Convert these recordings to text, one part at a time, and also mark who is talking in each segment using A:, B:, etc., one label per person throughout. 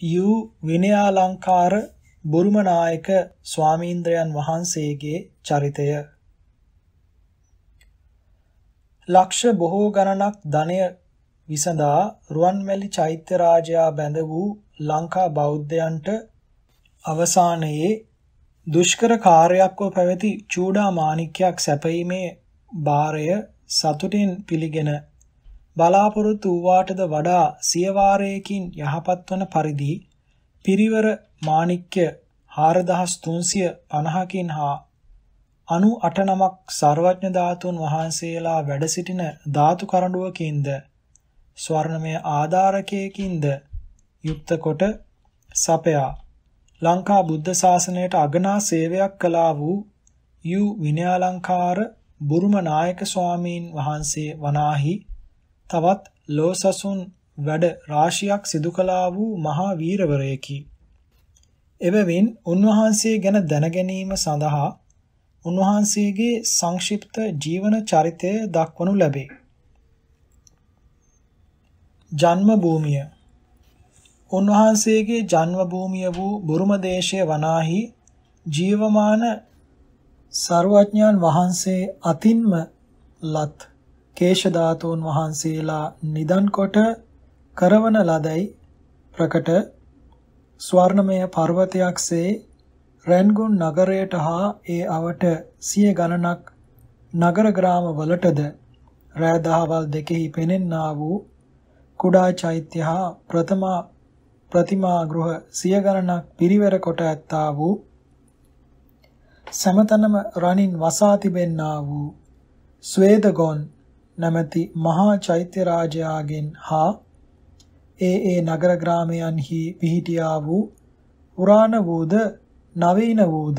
A: You විනයාලංකාර බුරුමනායක ස්වාමීන්ද්‍රයන් වහන්සේගේ චරිතය ලක්ෂ බොහෝ ගණනක් ධනය විසඳා රුවන්මැලි චෛත්‍ය රාජයා බැඳ වූ ලංකා බෞද්ධයන්ට අවසානයේ දුෂ්කර කාර්යයක්ව පැවති චූඩා මාණික්‍යයක් සැපීමේ බාරය සතුටින් පිළිගෙන බලාපොරොත්තු වූාටද වඩා සිය වාරයකින් යහපත් වන පරිදි පිරිවර මාණික්‍ය 4350කින් හා 98 නමක් සර්වඥ ධාතුන් වහන්සේලා වැඩ සිටින ධාතු කරඬුවකින්ද ස්වර්ණමය ආධාරකයකින්ද යුක්ත කොට සපයා ලංකා බුද්ධ ශාසනයට අගනා සේවයක් කළා වූ යු විනයාලංකාර බුරුම නායක ස්වාමීන් වහන්සේ වනාහි තවත් ලෝසසුන් වැඩ රාශියක් සිදු කළා වූ මහා වීරවරයෙකි. එබැවින් උන්වහන්සේ ගැන දැනගැනීම සඳහා උන්වහන්සේගේ සංක්ෂිප්ත ජීවන චරිතය දක්වනු ලැබේ. ජන්ම භූමිය උන්වහන්සේගේ ජන්ම භූමිය වූ බුරුම දේශයේ වනාහි ජීවමාන සර්වඥාන් වහන්සේ අතින්ම ලත් කේශ ධාතුන් වහන්සේලා නිදන් කොට කරවන ලදයි ප්‍රකට ස්වර්ණමය පර්වතයක්සේ රැන්ගුන් නගරයට හා ඒ අවට සිය ගණනක් නගර ග්‍රාම වලටද රෑ දහවල් දෙකෙහි පෙනෙන්නා වූ කුඩා චෛත්‍ය හා ප්‍රථමා ප්‍රතිමා ගෘහ සිය ගණනක් පිරිවර කොට ඇත්තා වූ සමතනම රණින් වසා තිබෙන්නා වූ ස්වේදගොන් නැමැති මහා චෛත්‍ය රාජයාගෙන් හා ඒ ඒ නගර ග්‍රාමයන්හි පිහිටියා වූ පුරාණ වූද නවීන වූද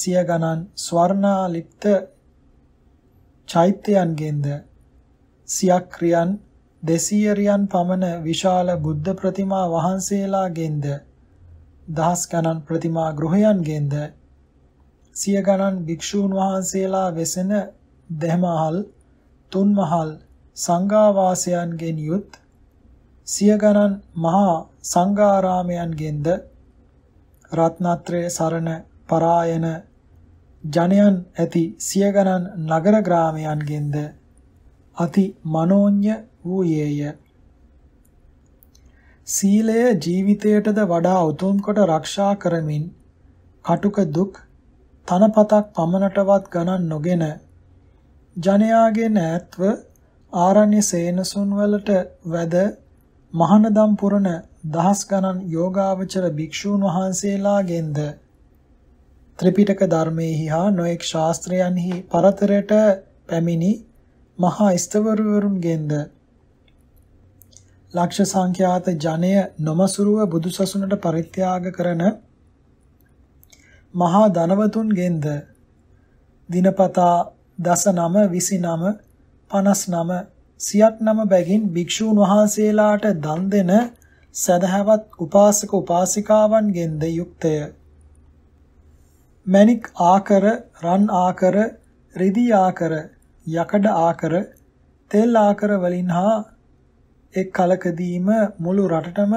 A: සිය ගණන් ස්වර්ණාලිප්ත චෛත්‍යයන්ගෙන්ද සියක් ක්‍රියන් 200 රියන් පමණ විශාල බුද්ධ ප්‍රතිමා වහන්සේලාගෙන්ද දහස් ගණන් ප්‍රතිමා ගෘහයන්ගෙන්ද සිය ගණන් භික්ෂූන් වහන්සේලා වෙසෙන දෙහමහල් තුන්මහල් සංඝාවාසයන්ගෙන් යුත් සිය ගණන් මහා සංඝාරාමයන්ගෙන්ද රත්නත්‍රයේ සරණ පරායන ජනයන් ඇති සිය ගණන් නගර ග්‍රාමයන්ගෙන්ද අති මනෝඤ්‍ය වූයේය සීලය ජීවිතයටද වඩා උතුම් කොට ආරක්ෂා කරමින් කටුක දුක් තනපතක් පමණටවත් ගණන් නොගෙන ජනයාගේ නෑත්ව ආරණ්‍ය සේනසුන් වලට වැද මහනදම් පුරන දහස් ගණන් යෝගාවචර භික්ෂූන් වහන්සේලාගෙන්ද ත්‍රිපිටක ධර්මයේහි හා නොඑක් ශාස්ත්‍රයන්හි පරතරයට පැමිණි මහා ස්තවරවරුන්ගෙන්ද ලක්ෂ සංඛ්‍යාත ජනය නොමසුරුව බුදුසසුනට පරිත්‍යාග කරන මහා ධනවතුන්ගෙන්ද දිනපතා 19 29 59 සියත්නම බැගින් භික්ෂූන් වහන්සේලාට දන් දෙන සදහවත් උපාසක උපාසිකාවන්ගෙන්ද යුක්තය. මණික් ආකර, රන් ආකර, රිදී ආකර, යකඩ ආකර, තෙල් ආකර වලින් හා එක් කලකදීම මුළු රටටම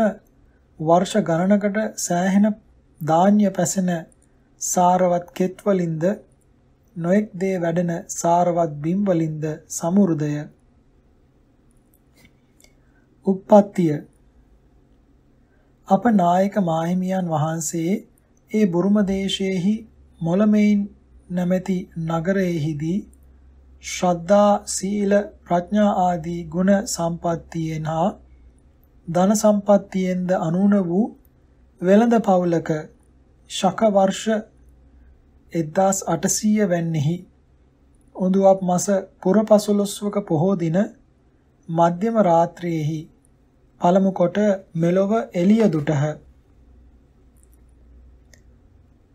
A: වර්ෂ ගණනකට සෑහෙන ධාන්‍ය පැසෙන සාරවත් කෙත් වලින්ද නොඑක් දේ වැඩෙන සාරවත් බිම් වලින්ද සමුර්ධය. උප්පත්තිය අප නායක මාහිමියන් වහන්සේ ඒ බුරුම දේශයේහි මොළමෙයින් නැමැති නගරයේහිදී ශ්‍රද්ධා සීල ප්‍රඥා ආදී ගුණ සම්පත්තියෙන් හා ධන සම්පත්තියෙන්ද අනුන වූ වෙළඳ පවුලක ශක වර්ෂ 1800 වැන්නෙහි උඳුවප් මස පුර 15වක පොහෝ දින මධ්‍යම රාත්‍රියේහි පළමු කොට මෙලොව එළිය දුටහ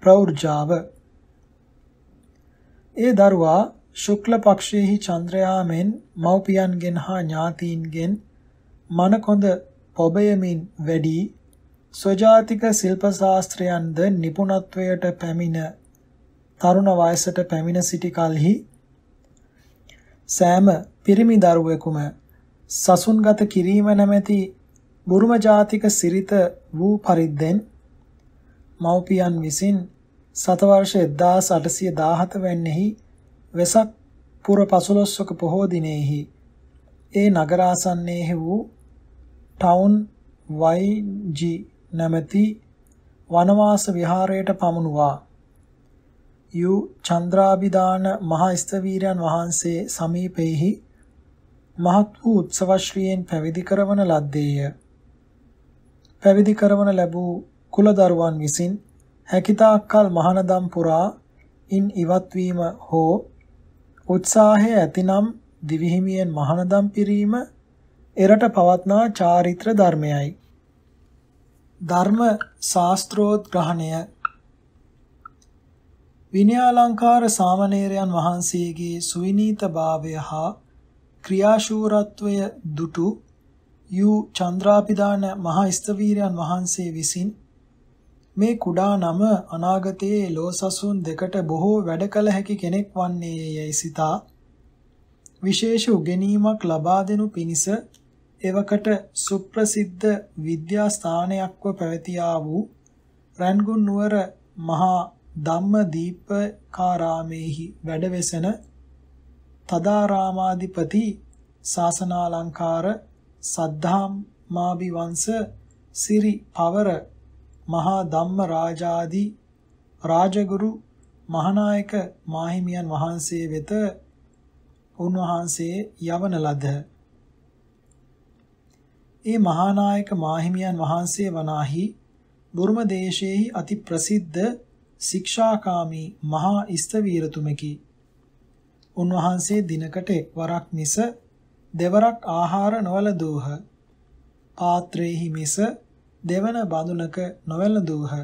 A: ප්‍රෞර්ජාව ඒ දරුවා ශුක්ල පක්ෂයේහි චන්ද්‍රයා මෙන් මව්පියන්ගෙන් හා ඥාතීන්ගෙන් මනකොඳ පොබයමින් වැඩි සොජාතික ශිල්ප ශාස්ත්‍රයන්ද නිපුණත්වයට පැමිණ තරුණ වයසට පැමිණ සිටි කලෙහි සෑම පිරිමි දරුවෙකුම සසුන්ගත කිරීම නැමැති බුරුම ජාතික සිරිත වූ පරිද්දෙන් මව්පියන් විසින් සතවර්ෂ 1817 වැන්නෙහි වෙසක් පුර පසළොස්වක පොහෝ දිනෙහි ඒ නගරාසන්නයේ වූ ටවුන් YG නැමැති වනවාස විහාරයට පමුණුවා යූ චන්ද්‍රාභිදාන මහා ස්තවීරයන් වහන්සේ සමීපෙහි මහත් වූ උත්සවශ්‍රීයෙන් පැවිදි කරවන ලද්දේය. පැවිදි කරවන ලැබූ කුලදරුවන් විසින් හැකිතාක්කල් මහනදම් පුරා ඉන් ඉවත්වීම හෝ උත්සාහය ඇතිනම් දිවිහිමියෙන් මහනදම් පිරීම එරට පවත්නා චාරිත්‍ර ධර්මයයි. ධර්ම ශාස්ත්‍රෝත්ග්‍රහණය විනයාලංකාර සාමණේරයන් වහන්සේගේ සුවිනීතභාවය හා ක්‍රියාශූරත්වය දුටු යූ චන්ද්‍රාපිදාන මහා ස්තවීරයන් වහන්සේ විසින් මේ කුඩා නම අනාගතයේ ලෝසසුන් දෙකට බොහෝ වැඩ කළ හැකි කෙනෙක් වන්නේ යැයි සිතා විශේෂ උගෙනීමක් ලබා දෙනු පිණිස එවකට සුප්‍රසිද්ධ විද්‍යා ස්ථානයක්ව පැවතියා වූ රන්ගුන් නුවර මහා ධම්මදීපකාරාමේහි වැඩවෙසෙන තදාරාමාධිපති ශාසනාලංකාර සද්ධාම්මාභිවංශ සිරි පවර මහා ධම්ම රාජාදි රාජගුරු මහානායක මාහිමියන් වහන්සේ වෙත උන්වහන්සේ යවන ලද ඒ මහානායක මාහිමියන් වහන්සේ වනාහි බුරුම දේශයේහි අති ප්‍රසිද්ධ ශික්ෂාකාමී මහා ඉස්තවීරතුමෙකි. උන්වහන්සේ දිනකට එක්වරක් මිස දෙවරක් ආහාර නොවැළඳූහ. පාත්‍රයේහි මිස දෙවන බඳුනක නොවැළඳූහ.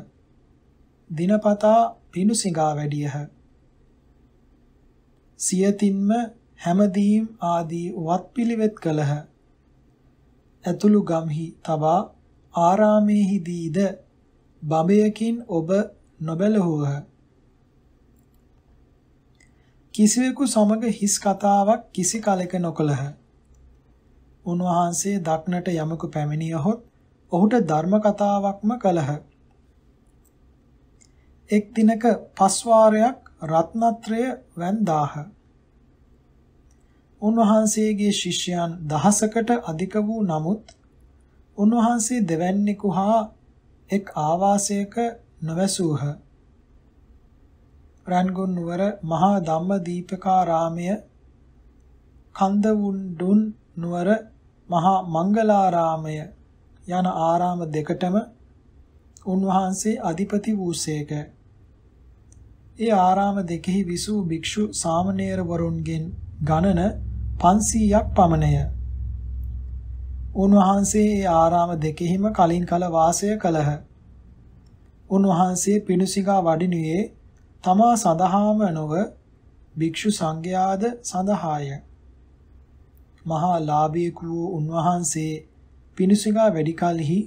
A: දිනපතා පිණු සිඟා වැඩියහ. සියතින්ම හැමදීම් ආදී වත්පිළිවෙත් කළහ. ඇතුළු ගම්හි තබා ආරාමේහිදීද බඹයකින් ඔබ නොබැලහුවහ. කිසිවෙකු සමග හිස් කතාවක් කිසි කලෙක නොකළහ. උන්වහන්සේ දක්නට යමකු පැමිණියහොත් ඔහුට ධර්ම කතාවක්ම කළහ. එක් දිනක පස්වාරයක් රත්නත්‍රය වැන්දාහ. උන්වහන්සේගේ ශිෂ්‍යයන් දහසකට අධික වූ නමුත් උන්වහන්සේ දෙවැන්නෙකු හා එක් ආවාසයක නොවැසූහ. රන්ගුන් නුවර මහා ධම්මදීපකාරාමය කන්දවුන්ඩුන් නුවර මහා මංගලාරාමය යන ආරාම දෙකටම උන්වහන්සේ අධිපති වූසේක. ඒ ආරාම දෙකෙහි විසූ භික්ෂු සාමණේරවරුන්ගෙන් ගණන 500ක් පමණය. උන්වහන්සේ ඒ ආරාම දෙකෙහිම කලින් කල වාසය කළහ. උන්වහන්සේ පිණුසිඟා වඩිනුයේ තමා සඳහාම නොව භික්ෂු සංඝයාද සඳහාය. මහා ලාභීකු වූ උන්වහන්සේ පිණුසිඟා වැඩි කලෙහි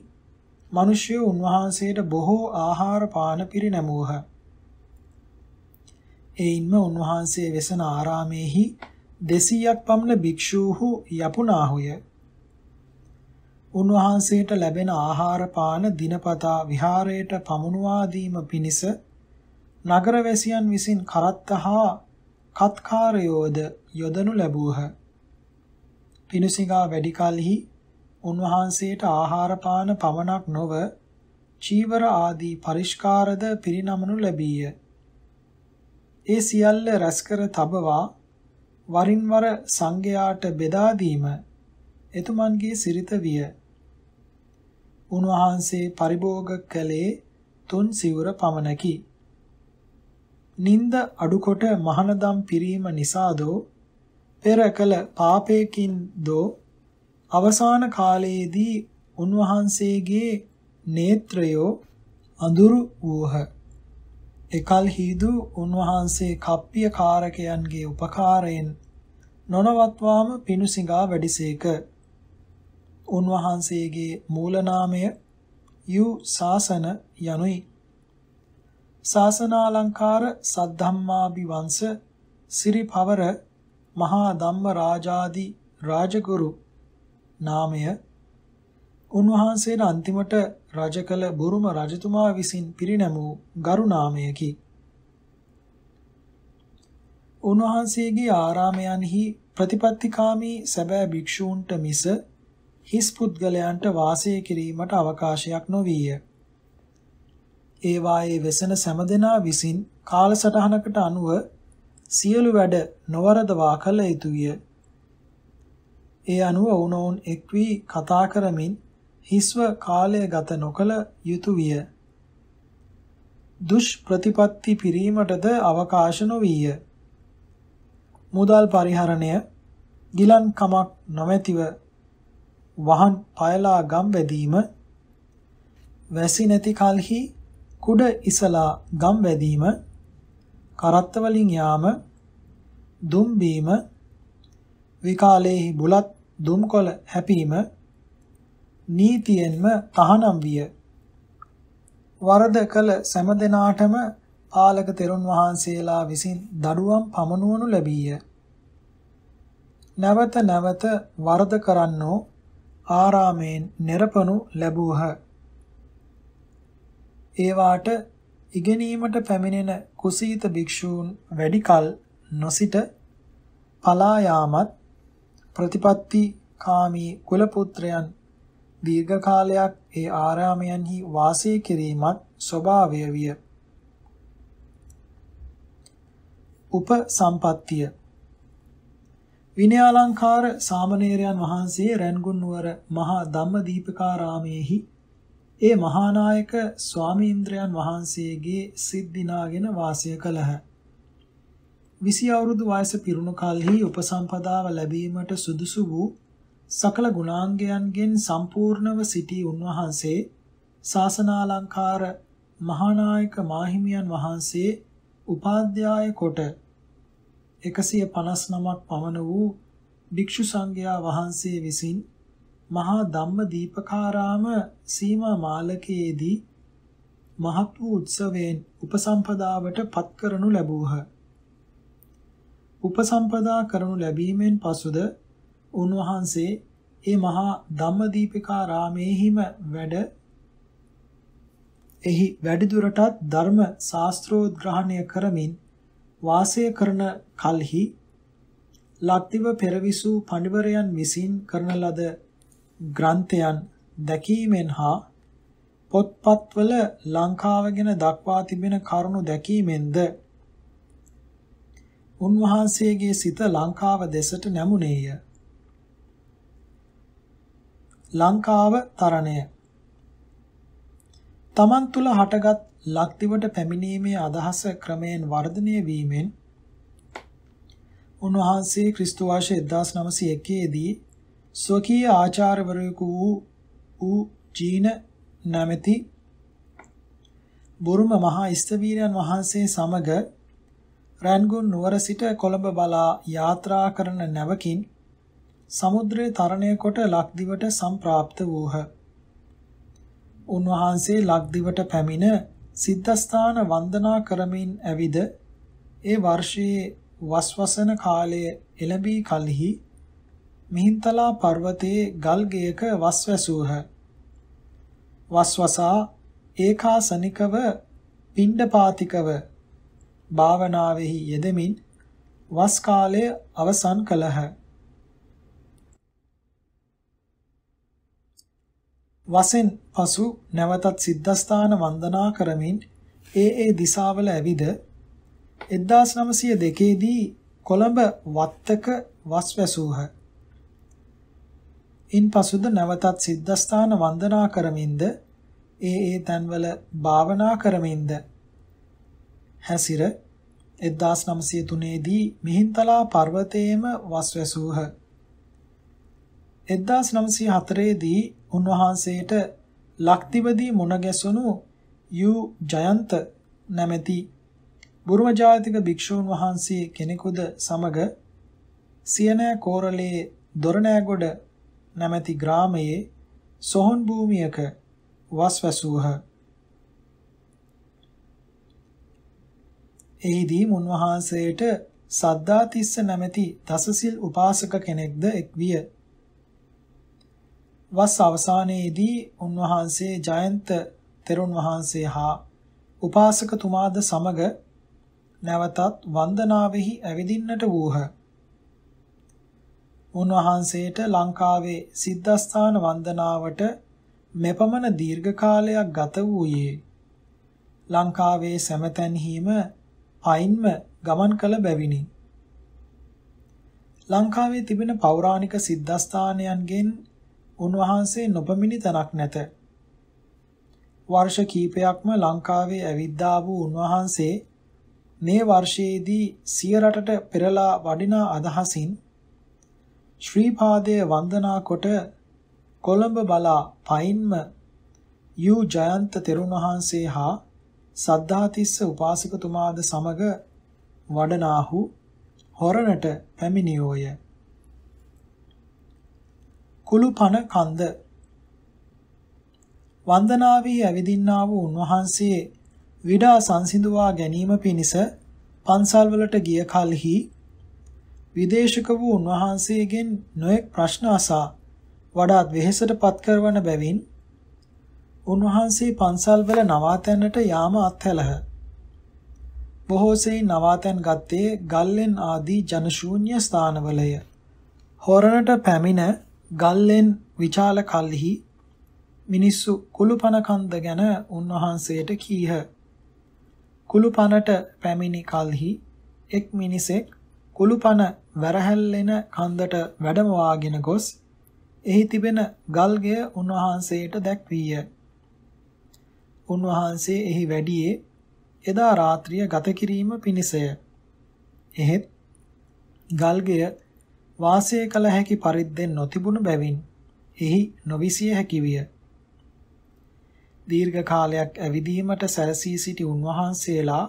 A: මිනිස්යෝ උන්වහන්සේට බොහෝ ආහාර පාන පිරිනැමුවහ. එයින්ම උන්වහන්සේ වෙසන ආරාමේහි 200ක් පමණ භික්ෂූහු යපුණාහුය. උන්වහන්සේට ලැබෙන ආහාර පාන දිනපතා විහාරයට පමුණවා දීම පිණිස නගරවැසියන් විසින් කරත්තහා කත්කාරයෝද යොදනු ලැබූහ. පිනුසිඟා වැඩි කලෙහි උන්වහන්සේට ආහාර පාන පමණක් නොව චීවර ආදී පරිස්කාරද පිරිනමනු ලැබීය. ඒ සියල්ල රැස්කර තබවා වරින් වර සංඝයාට බෙදා දීම එතුමන්ගේ සිරිත විය. උන්වහන්සේ පරිභෝග කළේ තුන් සිවුර පමණකි. නිନ୍ଦ අඩුකොට මහනදම් පිරීම නිසාදෝ පෙර කළ පාපයකින් දෝ අවසාන කාලයේදී උන්වහන්සේගේ නේත්‍රයෝ අඳුරු වූහ. එකල්හිදු උන්වහන්සේ කප්පිය කාරකයන්ගේ උපකාරයෙන් නොනවත්වාම පිණුසිඟා වැඩිසේක. උන්වහන්සේගේ මූලනාමය යු ශාසන යනුයි. ශාසනාලංකාර සද්ධම්මාභිවංශ සිරිපවර මහා ධම්ම රාජාදි රාජගුරු නාමය උන්වහන්සේන අන්තිමට රජ කළ බුරුම රජතුමා විසින් පිරිනැමූ ගරු නාමයකි. උන්වහන්සේගේ ආරාමයන්හි ප්‍රතිපත්තිකාමී සැබෑ භික්ෂූන්ට මිස හිස් පුද්ගලයන්ට වාසය කිරීමට අවකාශයක් නොවිය. ඒ වායේ වෙසෙන සෑමදෙනා විසින් කාලසටහනකට අනුව සියලු වැඩ නොවරදවා කළ යුතුය. ඒ අනුව වුණෝන් එක් වී කතා කරමින් හිස්ව කාලය ගත නොකළ යුතුය. දුෂ් ප්‍රතිපත්ති පිරීමටද අවකාශ නොවිය. මුදල් පරිහරණය ගිලන් කමක් නොමැතිව වහන් පයලා ගම් වැදීම වැසි නැති කලෙහි කුඩ ඉසලා ගම් වැදීම කරත්ත වලින් යාම දුම් බීම විකාලේහි බුලත් දුම්කොළ හැපීම නීතියෙන්ම තහනම් විය වරද කළ සෑම දිනාටම පාලක තෙරුන් වහන්සේලා විසින් දඩුවම් පමනුවනු ලැබීය නැවත නැවත වරද කරන්නෝ ආරාමයෙන් නිරපණු ලැබූහ. ඒවාට ඉගෙනීමට පැමිණෙන කුසීත භික්ෂූන් වැඩිකල් නොසිට පලා යාමත් ප්‍රතිපත්ති කාමී කුලපුත්‍රයන් දීර්ඝ කාලයක් ඒ ආරාමයන්හි වාසය කිරීමත් ස්වභාවය විය. උපසම්පත්තිය විනයාලංකාර සාමණේරයන් වහන්සේ රැන්ගුන් නුවර මහා ධම්මදීපකාරාමයේහි ඒ මහානායක ස්වාමීන්ද්‍රයන් වහන්සේගේ සිද්ධිනාගෙන වාසය කළහ. විසි අවුරුදු වයස පිරුණු කල්හි උපසම්පදාව ලැබීමට සුදුසු වූ සකල ගුණාංගයන්ගෙන් සම්පූර්ණව සිටි උන්වහන්සේ ශාසනාලංකාර මහානායක මාහිමියන් වහන්සේ උපාධ්‍යාය කොට 159ක් පමණ වූ භික්ෂු සංඝයා වහන්සේ විසින් මහා ධම්මදීපකාරාම සීමා මාලකයේදී මහත් වූ උත්සවයෙන් උපසම්පදාවට පත් කරනු ලැබූහ. උපසම්පදා කරනු ලැබීමෙන් පසුද උන්වහන්සේ ඒ මහා ධම්මදීපිකාරාමේහිම වැඩ එහි වැඩිදුරටත් ධර්ම ශාස්ත්‍රෝද්ග්‍රහණය කරමින් වාසය කරන කල්හි ලක්දිව පෙරවිසූ පඬිවරයන් විසින් කරන ලද ග්‍රන්ථයන් දැකීමෙන් හා පොත්පත්වල ලංකාව ගැන දක්වා තිබෙන කරුණු දැකීමෙන්ද උන්වහන්සේගේ සිත ලංකාව දෙසට නැමුණේය. ලංකාව තරණය තමන් තුල හටගත් ලක්දිවට පැමිණීමේ අදහස ක්‍රමයෙන් වර්ධනය වීමෙන් උන්වහන්සේ ක්‍රිස්තු වර්ෂ 1901 දී ස්වකීය ආචාර්යවරයෙකු වූ ඌ ජීන නැමැති බුරුම මහා ඉස්තවීරයන් වහන්සේ සමග රන්ගුන් නුවර සිට කොළඹ බලා යාත්‍රා කරන නැවකින් සමුද්‍රයේ තරණය කොට ලක්දිවට සම්ප්‍රාප්ත වූහ. උන්වහන්සේ ලක්දිවට පැමිණ සිද්ධස්ථාන වන්දනා කරමින් ඇවිද ඒ වර්ෂයේ වස්වසන කාලයේ එළඹී කලෙහි මිහින්තලා පර්වතයේ ගල්ගයක වස්වැසූහ. වස්වසා ඒකාසනිකව පිණ්ඩපාතිකව භාවනාවෙහි යෙදෙමින් වස් කාලය අවසන් කළහ. වසෙන් පසු නැවතත් සිද්ධාස්ථාන වන්දනා කරමින් ඒ ඒ දිසාවල ඇවිද 1902 දී කොළඹ වත්තක වස් වැසූහ. ඉන්පසුද නැවතත් සිද්ධාස්ථාන වන්දනා කරමින්ද ඒ ඒ තැන්වල භාවනා කරමින්ද හැසිර 1903 දී මිහින්තලා පර්වතයේම වස් වැසූහ. 1904 දී උන්වහන්සේට ලක්දිවදී මුණ ගැසුණු යු ජයන්ත නැමැති බුරුම ජාතික භික්ෂූන් වහන්සේ කෙනෙකුද සමග සියනෑ කෝරළේ දොරණෑගොඩ නැමැති ග්‍රාමයේ සොහොන් භූමියක වස්වැසූහ. එහිදී මුන්වහන්සේට සද්දාතිස්ස නැමැති දසසිල් උපාසක කෙනෙක්ද එක්විය. වස් අවසානයේදී උන්වහන්සේ ජයන්ත තෙරුන් වහන්සේ හා උපාසකතුමාද සමග නැවතත් වන්දනාවෙහි ඇවිදින්නට වූහ. උන්වහන්සේට ලංකාවේ සිද්ධස්ථාන වන්දනාවට මෙපමණ දීර්ඝ කාලයක් ගත වූයේ ලංකාවේ සැමතැන්හිම පයින්ම ගමන් කළ බැවිනි. ලංකාවේ තිබෙන පෞරාණික සිද්ධස්ථානයන්ගෙන් උන්වහන්සේ නොපමිනි තරක් නැත. වර්ෂ කීපයක්ම ලංකාවේ ඇවිද්දා වූ උන්වහන්සේ මේ වර්ෂයේදී සිය රටට පෙරලා වඩිනා අදහසින් ශ්‍රී පාදයේ වන්දනා කොට කොළඹ බලා පයින්ම යූ ජයන්ත තෙරුණ වහන්සේ හා සද්ධාතිස්ස උපාසකතුමාද සමග වඩනාහු හොරණට පැමිණියෝය. කුළුපන කන්ද වන්දනාවී ඇවිදින්නා වූ උන්වහන්සේ විඩා සංසිඳුවා ගැනීම පිණිස පන්සල්වලට ගිය කලෙහි විදේශක වූ උන්වහන්සේගෙන් නොඑක් ප්‍රශ්න අසා වඩාත් වෙහෙසටපත් කරවන බැවින් උන්වහන්සේ පන්සල්වල නවාතැන්නට යාම අත්හැලහ. බොහෝ සෙයින් නවාතැන් ගත්තේ ගල්ලෙන් ආදී ජනශූන්‍ය ස්ථානවලය. හොරණට පැමිණ ගල්ලෙන් විචාල කල්හි මිනිස්සු කුළුපන කන්ද ගැන උන්වහන්සේට කීහ. කුළුපනට පැමිණි කල්හි එක් මිනිසෙක් කුළුපන වැරහැල්ලෙන කන්දට වැඩම වාගෙන ගොස් එහි තිබෙන ගල්ගය උන්වහන්සේට දැක්වීය. උන්වහන්සේ එහි වැඩියේ එදා රාත්‍රිය ගත කිරීම පිණිසය. එහෙත් ගල්ගය වාසය කළ හැකි පරිද්දෙන් නොතිබුණු බැවින් එහි නොවිසිය හැකි විය. දීර්ඝ කාලයක් ඇවිදීමට සැරසී සිටි උන්වහන්සේලා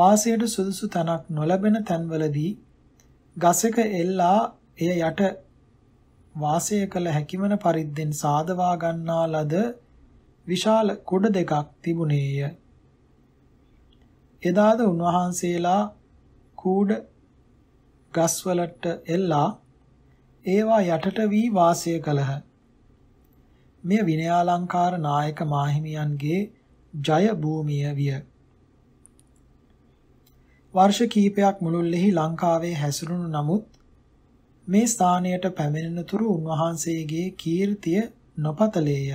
A: වාසයට සුදුසු තැනක් නොලැබෙන තැන්වලදී ගසක එල්ලා එය යට වාසය කළ හැකිවන පරිද්දෙන් සාදවා ගන්නා ලද විශාල කුඩ දෙකක් තිබුණේය. එදාද උන්වහන්සේලා කූඩ ගස්වලට එල්ලා ඒවා යටට වී වාසය කළහ. මෙය විනයාලංකාර නායක මාහිමියන්ගේ ජය භූමිය විය. වර්ෂ කීපයක් මුළුල්ලෙහි ලංකාවේ හැසිරුණු නමුත් මේ ස්ථානයට පැමිණෙනතුරු උන්වහන්සේගේ කීර්තිය නොපතලේය.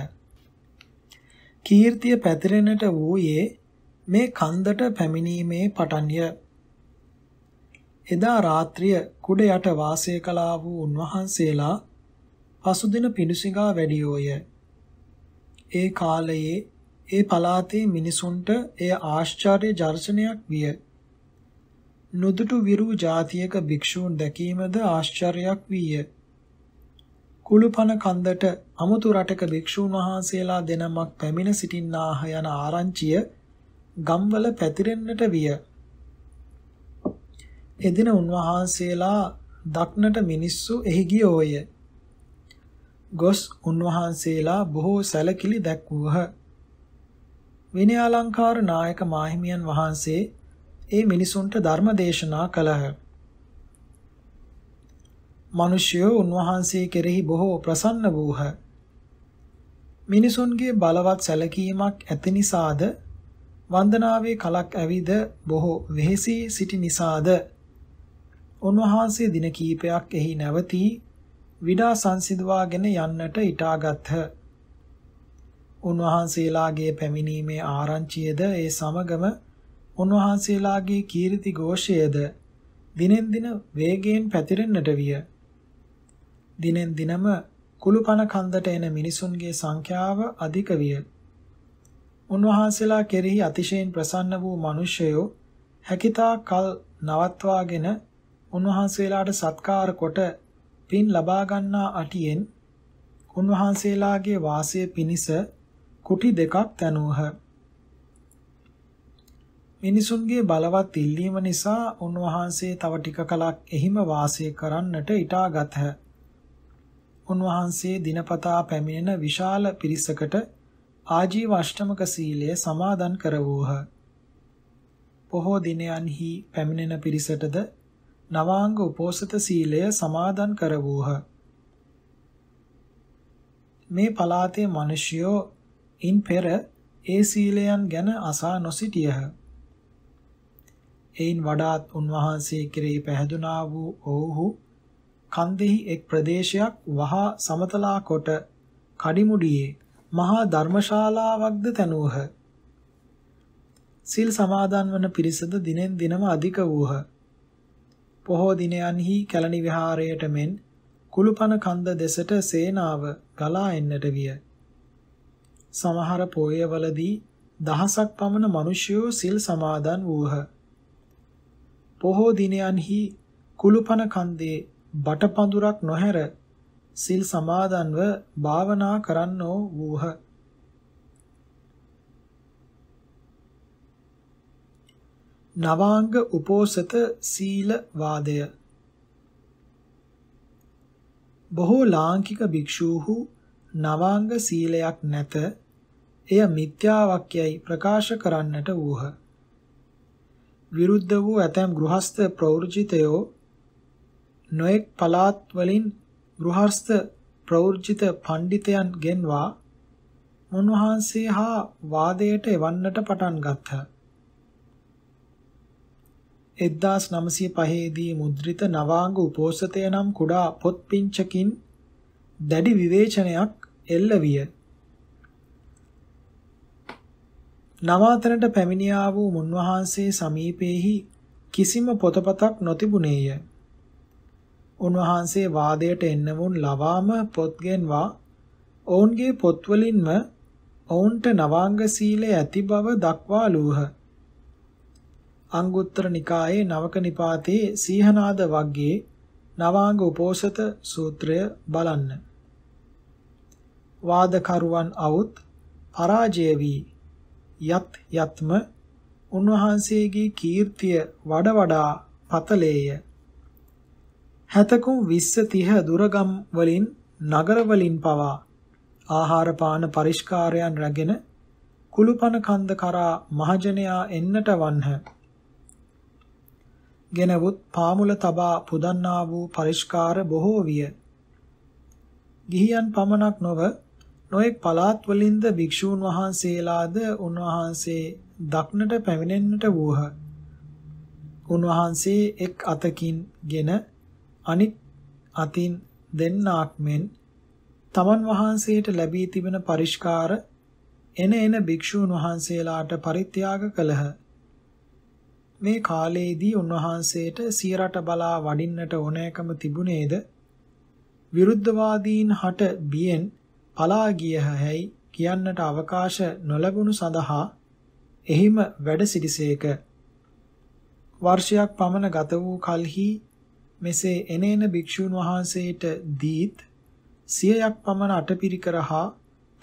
A: කීර්තිය පැතිරෙනට වූයේ මේ කන්දට පැමිණීමේ පටන්ය. එදා රාත්‍රිය කුඩ යට වාසය කළා වූ උන්වහන්සේලා පසුදින පිණුසිඟා වැඩියෝය. ඒ කාලයේ ඒ පලාතේ මිනිසුන්ට එය ආශ්චර්ය දර්ශනයක් විය. නොදුටු විරු જાතියක භික්ෂූන් දැකීමද ආශ්චර්යයක් විය. කුළුපන කන්දට අමුතු රටක භික්ෂූන් වහන්සේලා දෙනමක් පැමිණ සිටින්නාහ යන ආරංචිය ගම්වල පැතිරෙන්නට විය. එදින උන්වහන්සේලා දක්නට මිනිස්සු එහි ගියෝය. ගොස් උන්වහන්සේලා බොහෝ සැලකිලි දැක්වූහ. විනයාලංකාර නායක මාහිමියන් වහන්සේ ඒ මිනිසුන්ට ධර්ම දේශනා කළහ. මිනිසයෝ උන්වහන්සේ කෙරෙහි බොහෝ ප්‍රසන්න වූහ. මිනිසුන්ගේ බලවත් සැලකීමක් ඇති නිසාද වන්දනාවේ කලක් ඇවිද බොහෝ වෙහෙසී සිටි නිසාද උන්වහන්සේ දින කීපයක් එහි නැවතී විඩා සංසිඳවාගෙන යන්නට ඊටාගත්හ. උන්වහන්සේලාගේ පැමිණීමේ ආරංචියද ඒ සමගම උන්වහන්සේලාගේ කීර්ති ഘോഷයේද දිනෙන් දින වේගයෙන් පැතිරෙන්නට විය. දිනෙන් දිනම කුළුපන කන්දට එන මිනිසුන්ගේ සංඛ්‍යාව අධික විය. උන්වහන්සේලා කෙරෙහි අතිශයින් ප්‍රසන්න වූ මිනිසයෝ හැකිතා කල් නවත්වාගෙන උන්වහන්සේලාට සත්කාර කොට පින් ලබා ගන්නා අටියෙන් උන්වහන්සේලාගේ වාසය පිණිස කුටි දෙකක් තනුවහ. මිනිසුන්ගේ බලවත් ඉල්ලීම නිසා උන්වහන්සේ තව ටික කලක් එහිම වාසය කරන්නට ඉටාගතහ. උන්වහන්සේ දිනපතා පැමිණෙන විශාල පිරිසකට ආජීව අෂ්ටමක සීලය සමාදන් කරවූහ. බොහෝ දිනයන්හි පැමිණෙන පිරිසටද නවාංග උපෝසත සීලය සමාදන් කර වූහ. මේ පලාතේ මිනිසියෝ ඉන් පෙර ඒ සීලයන් ගැන අසා නොසිටියහ. එයින් වඩාත් උන්වහන්සේ කෙරෙහි පැහැදුනා වූ ඔවුහු කන්දෙහි එක් ප්‍රදේශයක් වහා සමතලා කොට කඩිමුඩියේ මහා ධර්මශාලාවක්ද තනුවහ. සිල් සමාදන් වන පිරිසද දිනෙන් දිනම අධික වූහ. පොහෝ දිනයන්හි කැලණි විහාරයට මෙන් කුළුපන කන්ද දෙසට සේනාව ගලා එන්නට විය. සමහර පෝයවලදී දහසක් පමණ මිනිසියෝ සිල් සමාදන් වූහ. පොහෝ දිනයන්හි කුළුපන කන්දේ බටපඳුරක් නොහැර සිල් සමාදන්ව භාවනා කරන්නෝ වූහ. නවාංග උපෝසත සීල වාදය බොහෝ ලාංකික භික්ෂූහු නවාංග සීලයක් නැත එය මිත්‍යාවක් යයි ප්‍රකාශ කරන්නට වූහ විරුද්ධ වූ ඇතැම් ගෘහස්ත ප්‍රවෘජිතයෝ නොඑක් පලාත් වලින් ගෘහස්ත ප්‍රවෘජිත පඬිතයන් ගෙන්වා මුන්වහන්සේ හා වාදයට එවන්නට පටන් ගත්තා 1905 දී මුද්‍රිත නවාංග උපෝසතය නම් කුඩා පොත් පිංචකින් දැඩි විවේචනයක් එල්ල විය. නවාතනට පැමිණියා වූ මුන්වහන්සේ සමීපෙහි කිසිම පොතපතක් නොතිබුණේය. උන්වහන්සේ වාදයට එන්නමුන් ලවාම පොත්ගෙන්වා ඔවුන්ගේ පොත්වලින්ම ඔවුන්ට නවාංග සීලය ඇති බව දක්වාලූහ. අංගුත්තර නිකායේ නවක නිපාතේ සීහනාද වග්ගයේ නවාංග උපෝසත සූත්‍රය බලන්න. වාදකරුවන් අවුත් පරාජය වී යත් යත්ම උන්වහන්සේගේ කීර්තිය වඩ වඩා පතලේය. හැතකුම් 20 30 දුරගම් වලින් නගර වලින් පවා ආහාර පාන පරිස්කාරයන් රැගෙන කුළුපන කන්ද කරා මහජනයා එන්නට වන්හ. ගෙනවුත් පාමුල තබා පුදන්නා වූ පරිස්කාර බොහෝ විය. ගිහියන් පමණක් නොව නොඑක් පළාත් වලින්ද භික්ෂූන් වහන්සේලාද උන්වහන්සේ දක්නට පැමිණෙන්නට වූහ. උන්වහන්සේ එක් අතකින් ගෙන අනිත් අතින් දෙන්නාක් මෙන් තමන් වහන්සේට ලැබී තිබෙන පරිස්කාර එන එන භික්ෂූන් වහන්සේලාට පරිත්‍යාග කළහ. මේ කාලයේදී උන්වහන්සේට සියරට බලා වඩින්නට ඕනෑකම තිබුණේද විරුද්ධවාදීන් හට බියෙන් පලා ගියහැයි කියන්නට අවකාශ නොලැබුණු සඳහා එහිම වැඩ සිටිසේක වර්ෂයක් පමණ ගත වූ කලෙහි මෙසේ එනේන භික්ෂූන් වහන්සේට දීත් සියයක් පමණ අටපිරිකර හා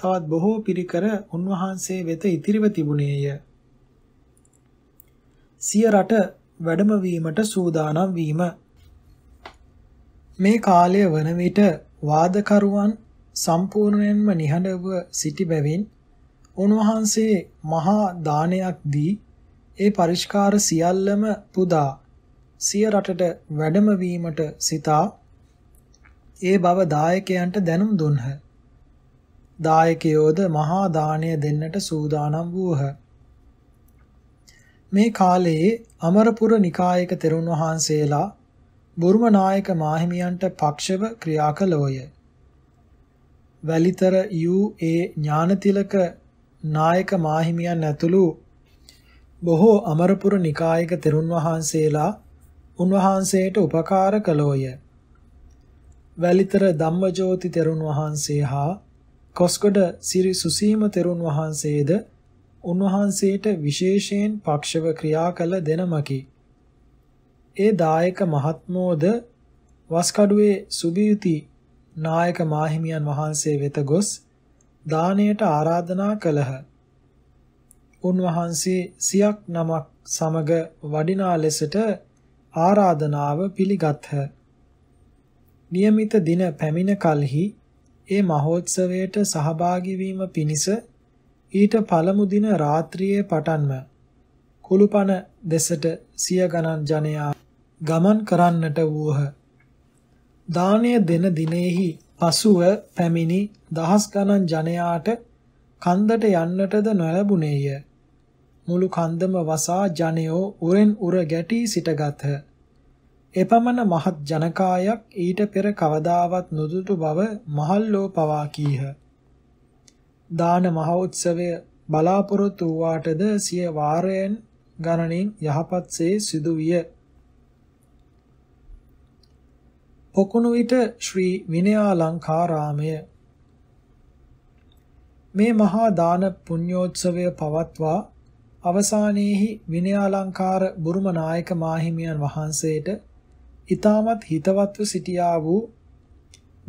A: තවත් බොහෝ පිරිකර උන්වහන්සේ වෙත ඉතිරිව තිබුණේය සිය රට වැඩම වීමට සූදානම් වීම මේ කාලය වන විට වාදකරුවන් සම්පූර්ණයෙන්ම නිහඬව සිටි බැවින් උන්වහන්සේ මහා දානයක් දී ඒ පරිස්කාර සියල්ලම පුදා සිය රටට වැඩම වීමට සිතා ඒ බව දායකයන්ට දැනුම් දුන්හ. දායකයෝද මහා දාණය දෙන්නට සූදානම් වූහ. මේ කාලයේ අමරපුර නිකායක තෙරුන් වහන්සේලා බුරුම නායක මාහිමියන්ට පක්ෂව ක්‍රියා කළෝය. වැලිතර UA ඥානතිලක නායක මාහිමියන් ඇතුළු බොහෝ අමරපුර නිකායක තෙරුන් වහන්සේලා උන්වහන්සේට උපකාර කළෝය. වැලිතර ධම්මජෝති තෙරුන් වහන්සේ හා කොස්ගොඩ සිරි සුසීම තෙරුන් වහන්සේද උන්වහන්සේට විශේෂයෙන් පක්ෂව ක්‍රියා කළ දෙනමකි. ඒ දායක මහත්මෝද වස්කඩුවේ සුභියුති නායක මාහිමියන් වහන්සේ වෙත ගොස් දානයට ආරාධනා කළහ. උන්වහන්සේ සියක් නමක් සමග වඩිනා ලෙසට ආරාධනාව පිළිගත්හ. નિયમિત දින පැමිණ කලෙහි ඒ මහෝත්සවයට සහභාගී වීම පිණිස ඊට පළමු දින රාත්‍රියේ පටන්ම කුළුපන දෙසට සිය ගණන් ජනයා ගමන් කරන්නට වූහ. දානය දෙන දිනෙහි පසුව පැමිණි දහස් ගණන් ජනයාට කන්දට යන්නටද නොලැබුණේය. මුළු කන්දම වසා ජනයෝ උරෙන් උර ගැටී සිටගත්හ. එපමණ මහත් ජනකායක් ඊට පෙර කවදාවත් නොදුටු බව මහල්ලෝ පවා කීහ. දාන මහෝත්සවය බලාපොරොත්තු වූාටද සිය වාරයෙන් ගණනින් යහපත්සේ සිදුවිය. පොකුණු විට ශ්‍රී විනයාලංකාරාමය මේ මහා දාන පුණ්‍යෝත්සවය පවත්වා අවසානයේහි විනයාලංකාර බුරුම නායක මාහිමියන් වහන්සේට ඊ타මත් හිතවත්ව සිටියා වූ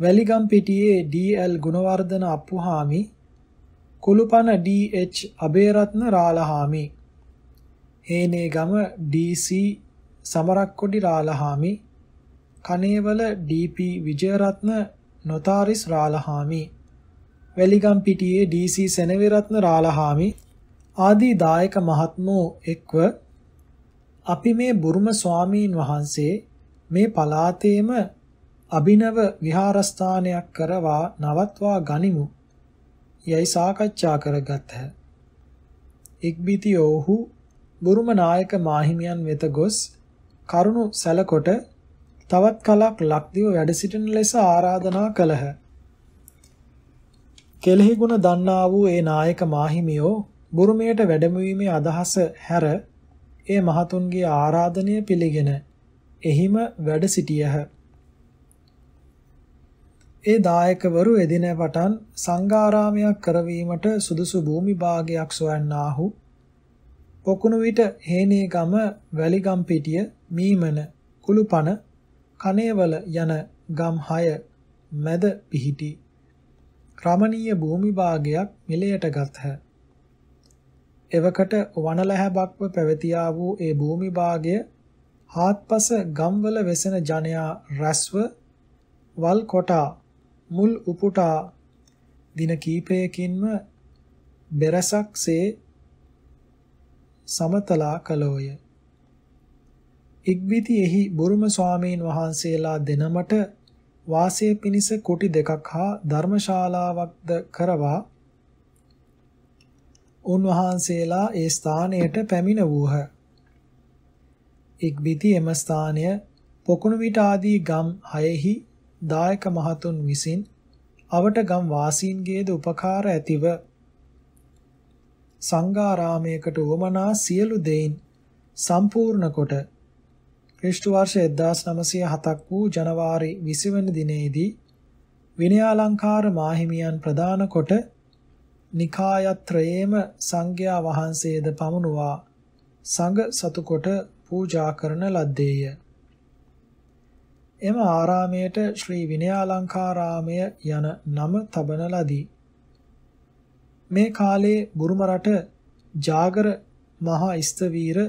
A: වැලිගම්පිටියේ D L. Gunawardena Appuhami Kulupana D H. Abeyratne Ralahami. Henegama D C. Samarakkody Ralahami. Kanewala D P. Wijayaratne නොතාරිස් රාලහාමි. වැලිගම්පිටියේ ඩී.සී. සෙනවිරත්න රාලහාමි ආදී දායක මහත්මෝ එක්ව අපි මේ බුරුම ස්වාමීන් වහන්සේ මේ පලාතේම අභිනව විහාරස්ථානයක් කරවා නවත්වා ගනිමු යයි සාකච්ඡා කරගත්හ. ඉක්බිති ඔහු බුරුම නායක මාහිමියන් වෙත ගොස් කරුණු සැලකොට තවත් කලක් ලක්දිව වැඩ සිටින ලෙස ආරාධනා කළහ. කෙලෙහි ගුණ දන්නා වූ ඒ නායක මාහිමියෝ බුරුමයට වැඩමවීමේ අදහස හැර ඒ මහතුන්ගේ ආරාධනය පිළිගෙන එහිම වැඩ සිටියහ. ඒ දායකවරු එදින පටන් සංඝාරාමයක් කරවීමට සුදුසු භූමි භාගයක් සොයන්නාහු පොකුණු විට හේනේගම වැලිගම් පිටිය මීමන කුළුපන කනේවල යන ගම් 6 මැද පිහිටි රමණීය භූමි භාගයක් මිලයට ගත්හ එවකට වනලැහැබක්ව පැවතියා වූ ඒ භූමි භාගය හාත්පස ගම්වල වෙසෙන ජනයා රැස්ව වල් කොටා මුල් උපුටා දින කීපයකින්ම බෙරසක්සේ සමතලා කළෝය. ඉක්බිති එහි බුරුම ස්වාමීන් වහන්සේලා දෙනමට වාසය පිණිස කුටි දෙකක් හා ධර්මශාලාවක්ද කරවා උන්වහන්සේලා ඒ ස්ථානයට පැමිණ වූහ. ඉක්බිති එම ස්ථානය පොකුණු විට ආදී ගම් හයෙහි දායක මහතුන් විසින් අවට ගම් වාසීන්ගේද උපකාර ඇතිව සංඝාරාමයකට වමනා සියලු දෙයින් සම්පූර්ණ කොට ක්‍රිස්තු වර්ෂ 1907ක් වූ ජනවාරි 20 වෙනි දිනේදී විනයාලංකාර මාහිමියන් ප්‍රදාන කොට නිකායත්‍රයේම සංඝයා වහන්සේද පමුණුවා සංඝ සතුකොට පූජා කරන ලද්දේය එම ආරාමයට ශ්‍රී විනයාලංකාරාමය යන නම තබන ලදී. මේ කාලේ බුරුම රට ජාගර මහා ස්තවීර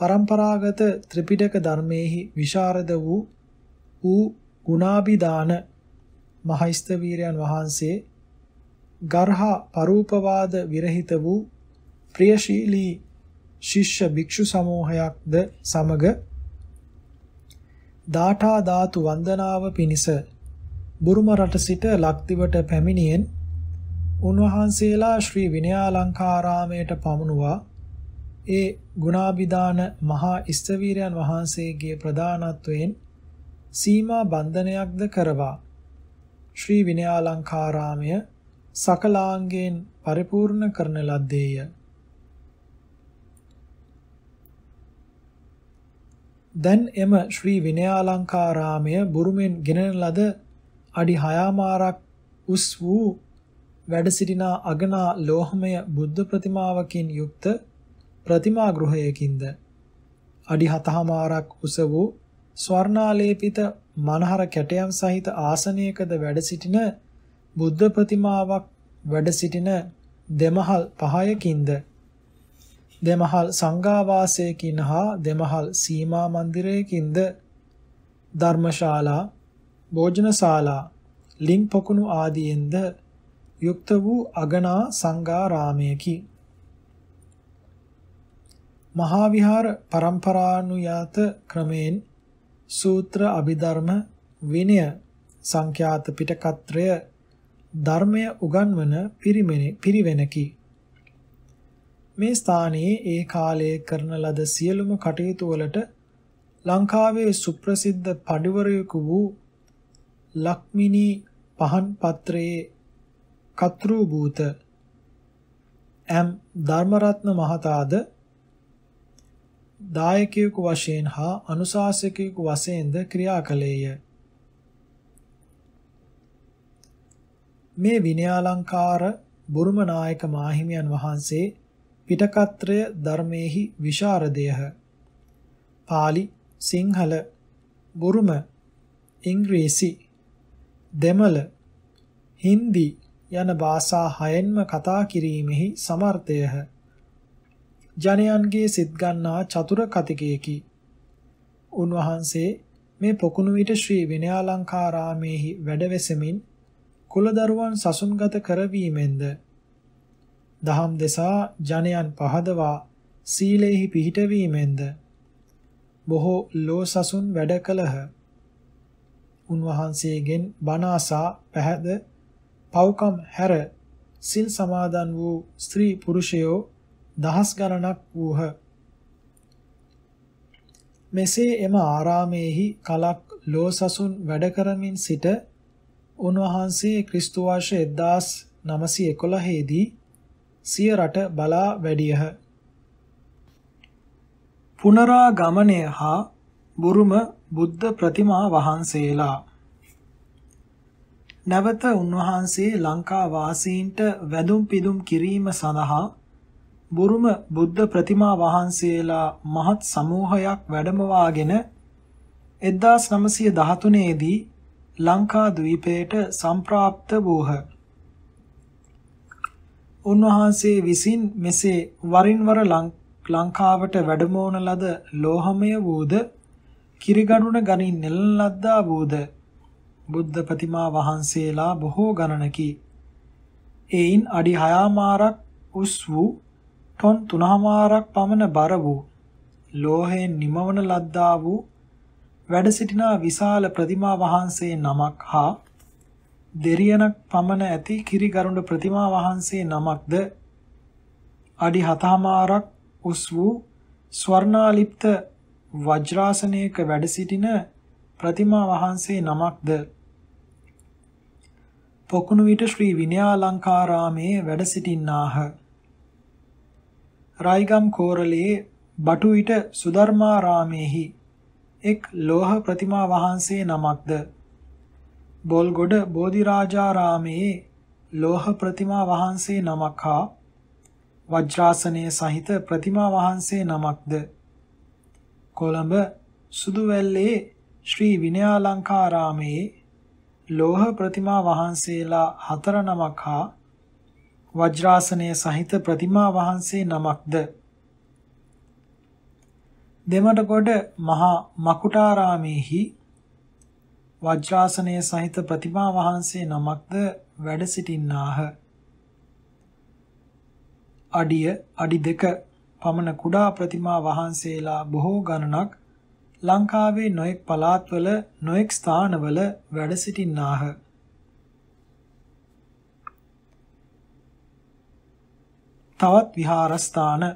A: પરම්පරාගත ත්‍රිපිටක ධර්මයේහි විශාරද වූ ඌ ගුණාබිදාන මහා ස්තවීරයන් වහන්සේ ගර්හා පරූපවාද විරහිත වූ ප්‍රියශීලී ශිෂ්‍ය භික්ෂු සමූහයක්ද සමග දාඨා ධාතු වන්දනාව පිණිස බුරුම රට සිට ලක්දිවට පැමිණියෙන් උන්වහන්සේලා ශ්‍රී විනයාලංකාරාමයට පමුණුවා ඒ ගුණාභිදාන මහා ඉස්තවීරයන් වහන්සේගේ ප්‍රධානත්වයෙන් සීමා බන්ධනයක්ද කරවා ශ්‍රී විනයාලංකාරාමය සකලාංගයෙන් පරිපූර්ණ කරන ලද්දේය දැන් එම ශ්‍රී විනයාලංකාරාමය බුරුමෙන් ගෙනෙන ලද අඩි 6 උස් වූ වැඩ සිටිනා අගනා ලෝහමය බුද්ධ ප්‍රතිමාවකින් යුක්ත ප්‍රතිමා ගෘහයකින්ද අඩි 7 උස වූ ස්වර්ණාලේපිත මනහර කැටයම් සහිත ආසනයකද වැඩ සිටින බුද්ධ ප්‍රතිමාවක් වැඩ සිටින දෙමහල් පහයකින්ද දෙමහල් සංඝාවාසයකින් හා දෙමහල් සීමා මන්දිරයකින්ද ධර්මශාලා, භෝජනශාලා, ලිං පොකුණු ආදියෙන්ද යුක්ත වූ අගනා සංඝාරාමයකි. මහා විහාර પરම්පරානුයාත ක්‍රමයෙන් සූත්‍ර අභිධර්ම විනය සංඛ්‍යාත පිටකත්‍රය ධර්මය උගන්වන පිරිවෙනකි. මේ ස්ථානයේ ඒ කාලයේ කරන ලද සියලුම කටයුතු වලට ලංකාවේ සුප්‍රසිද්ධ පඬිවරයෙකු වූ ලක්මිනී පහන් පත්‍රයේ කතෘ භූත එම් ධර්මරත්න මහතාද දායකයෙකු වශයෙන් හා අනුශාසකයෙකු වශයෙන්ද ක්‍රියා කළේය මේ විනයාලංකාර බුරුම නායක මාහිමියන් වහන්සේ පිටකත්‍රය ධර්මේහි විශාරදයහ. pāli සිංහල බුරුම ඉංග්‍රීසි දෙමළ හින්දි යන භාෂා හයෙන්ම කතා කිරීමෙහි සමර්ථයහ. ජනයන්ගේ සිත් ගන්නා චතුර කතිකයකි. උන්වහන්සේ මේ පොකුණු විට ශ්‍රී විනයාලංකාරාමේහි වැඩවැසෙමින් කුලදරුවන් සසුන්ගත කරවීමෙන්ද දහම් දෙසා ජනයන් පහදවා සීලෙහි පිහිටවීමෙන්ද බොහෝ ලෝසසුන් වැඩ කළහ. උන්වහන්සේගෙන් බණ අසා පැහැද පව්කම් හැර සිල් සමාදන් වූ ස්ත්‍රී පුරුෂයෝ දහස් ගණනක් වූහ. මෙසේ එම ආරාමයේහි කලක් ලෝසසුන් වැඩ කරමින් සිට උන්වහන්සේ ක්‍රිස්තු වර්ෂ 1911 දී සිය රට බලා වැඩියහ. පුනරාගමනය හා බුරුම බුද්ධ ප්‍රතිමා වහන්සේලා නැවත උන්වහන්සේ ලංකා වාසීන්ට වැඳුම් පිදුම් කිරීම සඳහා බුරුම බුද්ධ ප්‍රතිමා වහන්සේලා මහත් සමූහයක් වැඩමවාගෙන 1913 දී ලංකා ද්වීපයට සම්ප්‍රාප්ත වූහ. උන්වහන්සේ විසින් මෙසේ වරින් වර ලංකාවට වැඩමවන ලද ලෝහමය වූද කිරිගරුණ ගනින් නෙළන ලද්දා වූද බුද්ධ ප්‍රතිමා වහන්සේලා බොහෝ ගණනකි. එයින් අඩි 6 උස් වූ ටොන් 3 පමණ බර වූ ලෝහයෙන් නිමවන ලද්දා වූ වැඩ සිටිනා විශාල ප්‍රතිමා වහන්සේ නමක් හා දෙරියනක් පමණ ඇති කිරිගරුඬ ප්‍රතිමා වහන්සේ නමක්ද අඩි 7මාරක් උස් වූ ස්වර්ණාලිප්ත වජ්‍රාසනයක වැඩ සිටින ප්‍රතිමා වහන්සේ නමක්ද පොකුණු විට ශ්‍රී විනයාලංකාරාමේ වැඩ සිටින්නාහ රයිගම් කෝරළේ බටු විට සුධර්මාරාමේහි එක් ලෝහ ප්‍රතිමා වහන්සේ නමක්ද බොල්ගොඩ බෝධිරාජාරාමේ ලෝහ ප්‍රතිමා වහන්සේ නමක් හා වජ්‍රාසනයේ සහිත ප්‍රතිමා වහන්සේ නමක්ද කොළඹ සුදුවැල්ලේ ශ්‍රී විනයාලංකාරාමේ ලෝහ ප්‍රතිමා වහන්සේලා හතර නමක් හා වජ්‍රාසනයේ සහිත ප්‍රතිමා වහන්සේ නමක්ද දෙමටගොඩ මහා මකුටාරාමේහි වජ්‍රාසනයේ සහිත ප්‍රතිමා වහන්සේ නමක්ද වැඩ සිටින්නාහ. අඩිය අඩි දෙක පමණ කුඩා ප්‍රතිමා වහන්සේලා බොහෝ ගණනක් ලංකාවේ නොයෙක් පළාත්වල නොයෙක් ස්ථානවල වැඩ සිටින්නාහ. තවත් විහාරස්ථාන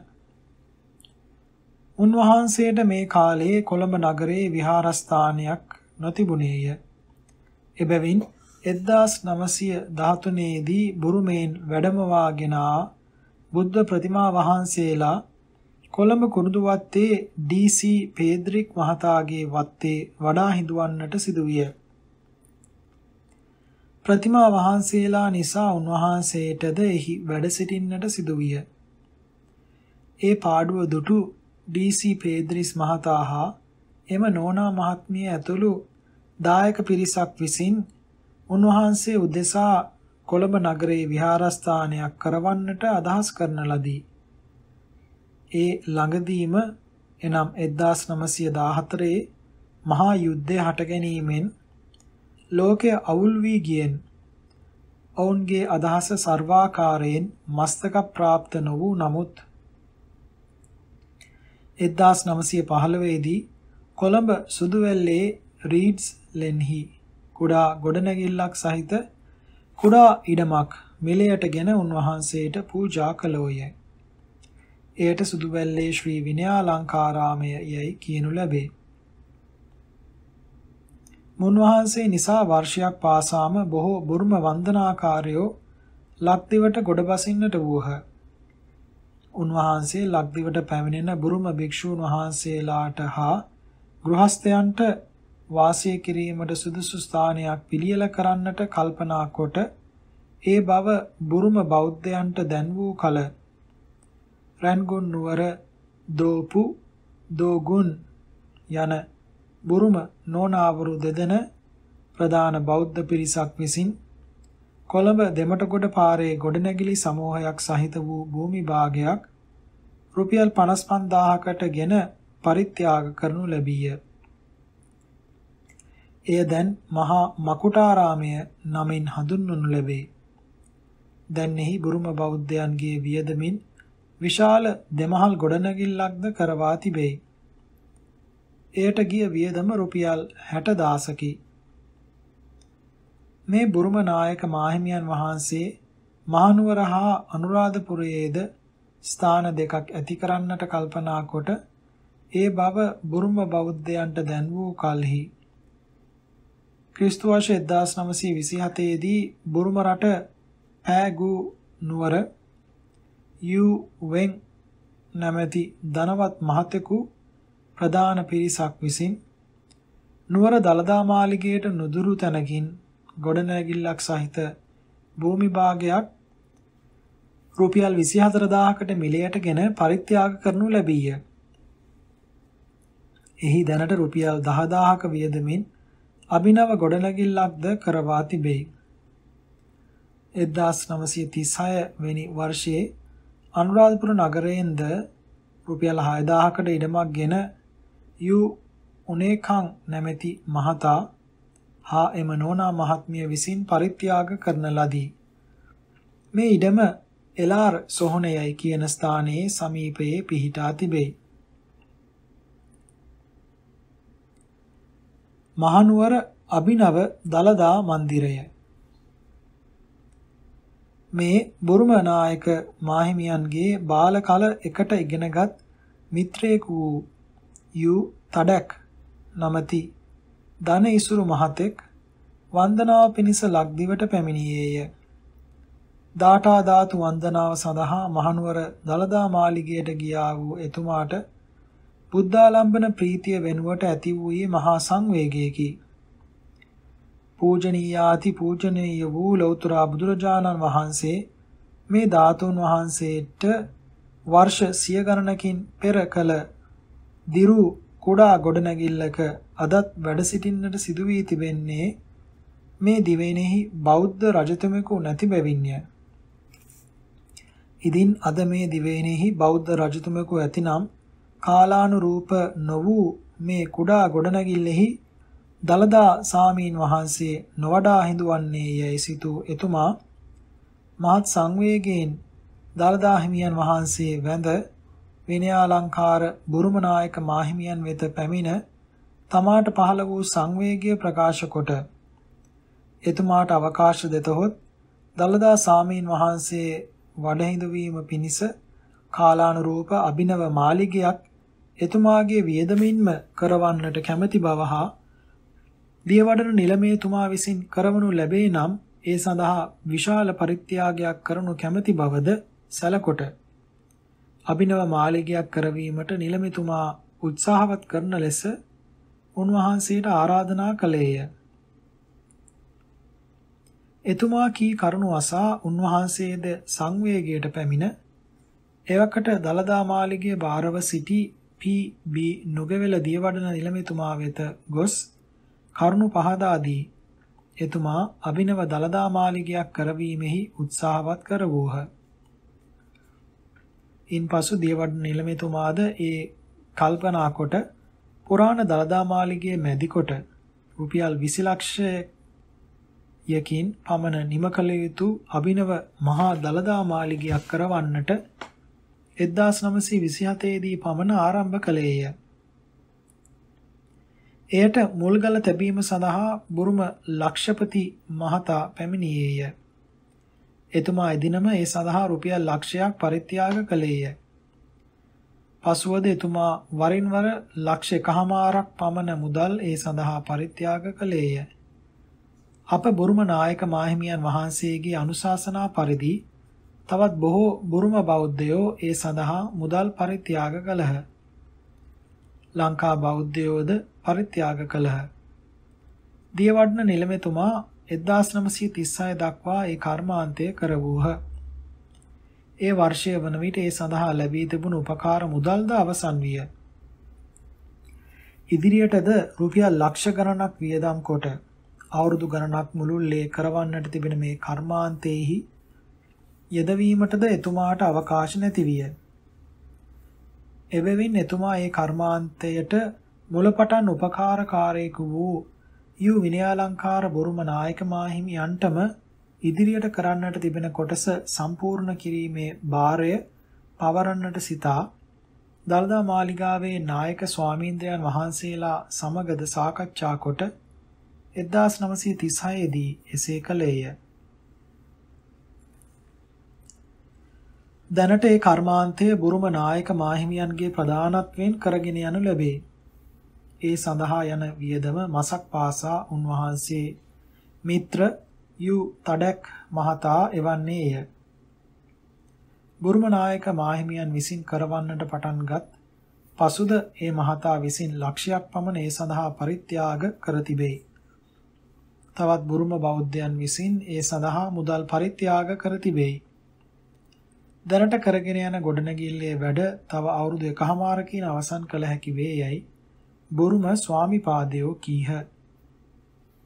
A: උන්වහන්සේට මේ කාලයේ කොළඹ නගරයේ විහාරස්ථානයක් නොතිබුණේය. එබැවින් 1913 දී බුරුමයෙන් වැඩමවාගෙන බුද්ධ ප්‍රතිමා වහන්සේලා කොළඹ කුරුඳුවත්තේ ඩී.සී. පේද්‍රික් මහතාගේ වත්තේ වඩා හිඳවන්නට සිදුවිය. ප්‍රතිමා වහන්සේලා නිසා උන්වහන්සේටද එහි වැඩ සිටින්නට සිදුවිය. ඒ පාඩුව දුටු ඩී.සී. පේද්‍රිස් මහතා හා එම නෝනා මහත්මිය ඇතුළු දායක පිරිසක් විසින් උන්වහන්සේ උදෙසා කොළඹ නගරයේ විහාරස්ථානයක් කරවන්නට අදහස් කරන ලදී. ඒ ළඟදීම එනම් 1914 මහා යුද්ධය හට ගැනීමෙන් ලෝකය අවුල් වී ගියෙන් ඔවුන්ගේ අදහස සර්වාකාරයෙන් මස්තක ප්‍රාප්ත නො වූ නමුත් 1915 දී කොළඹ සුදුවැල්ලේ රීඩ්ස් ලෙන්හි කුඩා ගොඩනැගිල්ලක් සහිත කුඩා ඉඩමක් මෙලයටගෙන උන්වහන්සේට පූජා කළෝය. එයට සුදුවැල්ලේ ශ්‍රී විනයාලංකාරාමය යයි කියනු ලැබේ. මුන්වහන්සේ නිසා වර්ෂයක් පාසාම බොහෝ බුරුම වන්දනාකාරයෝ ලක්දිවට ගොඩබසින්නට වූහ. උන්වහන්සේ ලක්දිවට පැමිණෙන බුරුම භික්ෂූන් වහන්සේලාට හා ගෘහස්තයන්ට වාසය කිරීමට සුදුසු ස්ථානයක් පිළියෙල කරන්නට කල්පනා කොට ඒ බව බුරුම බෞද්ධයන්ට දැන් වූ කල රන්ගුන් නුවර දෝපු දෝගුන් යන බුරුම නෝනාවරු දෙදෙන ප්‍රධාන බෞද්ධ පිරිසක් විසින් කොළඹ දෙමටගොඩ පාරේ ගොඩනැගිලි සමූහයක් සහිත වූ භූමි භාගයක් රුපියල් 55000කට ගෙන පරිත්‍යාග කරනු ලැබීය. එය දැන් මහා මකුටාරාමය නමින් හඳුන්වනු ලැබේ. දැන් එහි බුරුම බෞද්ධයන්ගේ වියදමින් විශාල දෙමහල් ගොඩනැගිල්ලක්ද කරවා තිබේ. එයට ගිය වියදම රුපියල් 60000කි. මේ බුරුම නායක මාහිමියන් වහන්සේ මහනුවර හා අනුරාධපුරයේද ස්ථාන දෙකක් ඇති කරන්නට කල්පනා කොට ඒ බව බුරුම බෞද්ධයන්ට දැන් වූ කලෙහි ක්‍රිස්තු වර්ෂ 1927 දී බුරුම රට පෑගු නුවර යූ වෙන් නැමැති ධනවත් මහතෙකු ප්‍රධාන පිරිසක් විසින් නුවර දලදා මාලිගයට නුදුරු තැනකින් ගොඩනැගිල්ලක් සහිත භූමි භාගයක් රුපියල් 24000කට මිලයටගෙන පරිත්‍යාග කරනු ලැබීය. එහි දැනට රුපියල් 10000ක වියදමින් අභිනව ගොඩනැගිල්ලක්ද කරවා තිබේ. 1936 වෙනි වර්ෂයේ අනුරාධපුර නගරයෙන්ද රුපියල් 6000කට ඉඩමක් ගෙන යූ උනේකන් නැමැති මහතා හා එම නෝනා මහත්මිය විසින් පරිත්‍යාග කරන ලදී. මේ ඉඩම එලාර් සොහොනයයි කියන ස්ථානයේ සමීපයේ පිහිටා තිබේ. මහනුවර අභිනව දලදා මන්දිරය මේ බුරුම නායක මාහිමියන්ගේ බාල කල එකට ඉගෙනගත් මිත්‍රයෙකු වූ යූ තඩක් නමති ධන ඉසුරු මහතෙක් වන්දනාව පිණිස ලක්දිවට පැමිණියේය. දාඨා ධාතු වන්දනාව සඳහා මහනුවර දලදා මාලිගයට ගියා වූ එතුමාට බුද්ධාලම්බන ප්‍රීතිය වෙනුවට ඇති වූයේ මහා සංවේගයකි. පූජනීයාති පූජනීය වූ ලෞතර බුදුරජාණන් වහන්සේ මේ ධාතුන් වහන්සේට වර්ෂ සිය ගණනකින් පෙර කළ දිරු කුඩා ගොඩනැගිල්ලක අදත් වැඩ සිටින්නට සිදු වී තිබෙන්නේ මේ දිවෙනෙහි බෞද්ධ රජතුමෙකු නැති බැවින්ය. ඉදින් අද මේ දිවෙනෙහි බෞද්ධ රජතුමෙකු ඇතිනම් කාලානුරූප නො වූ මේ කුඩා ගොඩනැගිල්ලෙහි දලදා සාමීන් වහන්සේ නොවඩා හිඳුවන්නේ යැයි සිතූ එතුමා මහත් සංවේගයෙන් දලදා හිමියන් වහන්සේ වැඳ විනයාලංකාර බුරුමනායක මාහිමියන් වෙත පැමිණ තමාට පහළ වූ සංවේගය ප්‍රකාශ කොට එතුමාට අවකාශ දෙතහොත් දලදා සාමීන් වහන්සේ වඩහිඳුවීම පිණිස කාලානුරූප අභිනව මාලිගයක් එතුමාගේ වියදමින්ම කරවන්නට කැමැති බව හා දියවඩන නිලමේ තුමා විසින් කරවනු ලැබේ නම් ඒ සඳහා විශාල පරිත්‍යාගයක් කරනු කැමැති බවද සැලකොට අභිනව මාලිගයක් කරවීමට නිලමේතුමා උත්සාහවත් කරන ලෙස උන්වහන්සේට ආරාධනා කළේය. එතුමා කී කරුණු අසා උන්වහන්සේද සංවේගයට පැමිණ එවකට දලදා මාලිගයේ බාරව සිටි පී.බී. නුගවැල දියවඩන නිලමේතුමා වෙත ගොස් කරුණු පහදා දී එතුමා අභිනව දලදා මාලිගයක් කරවීමෙහි උත්සාහවත් කරවෝහ. ඉන්පසු දියවඩන නිලමේතුමාද ඒ කල්පනා කොට පුරාණ දලදා මාලිගයේ මැදි කොට රුපියල් 20 ලක්ෂයකින් පමණ නිම කළ යුතු අභිනව මහා දලදා මාලිගයක් කරවන්නට 1927 දී පමණ ආරම්භ කළේය. එයට මුල්ගල තැබීම සඳහා බුරුම ලක්ෂපති මහතා පැමිණියේය. එතුමා එදිනම ඒ සඳහා රුපියල් ලක්ෂයක් පරිත්‍යාග කළේය. පසුවද එතුමා වරින් වර ලක්ෂ එකහමාරක් පමණ මුදල් ඒ සඳහා පරිත්‍යාග කළේය. අප බුරුම නායක මාහිමියන් වහන්සේගේ අනුශාසනා පරිදි තවත් බොහෝ බුරුම බෞද්ධයෝ ඒ සඳහා මුදල් පරිත්‍යාග කළහ. ලංකා බෞද්ධයෝද පරිත්‍යාග කළහ. දියවඩන නිලමේතුමා 1936 දක්වා ඒ කර්මාන්තය කරවූහ. ඒ වර්ෂය වන විට ඒ සඳහා ලැබී තිබුණු උපකාර මුදල්ද අවසන් විය. ඉදිරියටද රුපියල් ලක්ෂ ගණනක් වියදම් කොට අවුරුදු ගණනක් මුළුල්ලේ කරවන්නට තිබෙන මේ කර්මාන්තයේහි යදවීමටද එතුමාට අවකාශ නැති විය. එබැවින් එතුමා ඒ කර්මාන්තයට මුලපටන් උපකාරකාරයෙකු වූ යූ විනයාලංකාර බොරුම නායක මාහිමියන්ටම ඉදිරියට කරන්නට තිබෙන කොටස සම්පූර්ණ කිරීමේ භාරය පවරන්නට සිතා දළදා මාලිගාවේ නායක ස්වාමීන්ද්‍රයන් වහන්සේලා සමගද සාකච්ඡා කොට 1936 දී එසේ කළේය. දැනට ඒ කර්මාන්තය බුරුම නායක මාහිමියන්ගේ ප්‍රධානත්වයෙන් කරගෙන යනු ලැබේ. ඒ සඳහා යන වියදම මසක් පාසා උන්වහන්සේ මිත්‍ර යු තඩක් මහතා එවන්නේය. බුරුම නායක මාහිමියන් විසින් කරවන්නට පටන්ගත් පසුද ඒ මහතා විසින් ලක්ෂයක් පමණ ඒ සඳහා පරිත්‍යාග කර තිබේ. තවත් බුරුම බෞද්ධයන් විසින් ඒ සඳහා මුදල් පරිත්‍යාග කර තිබේ. දැනට කරගෙන යන ගොඩනැගිල්ලේ වැඩ තව අවුරුදු එකහමාරකින් අවසන් කළ හැකි වේ යයි බොරුම ස්වාමිපාදයෝ කීහ.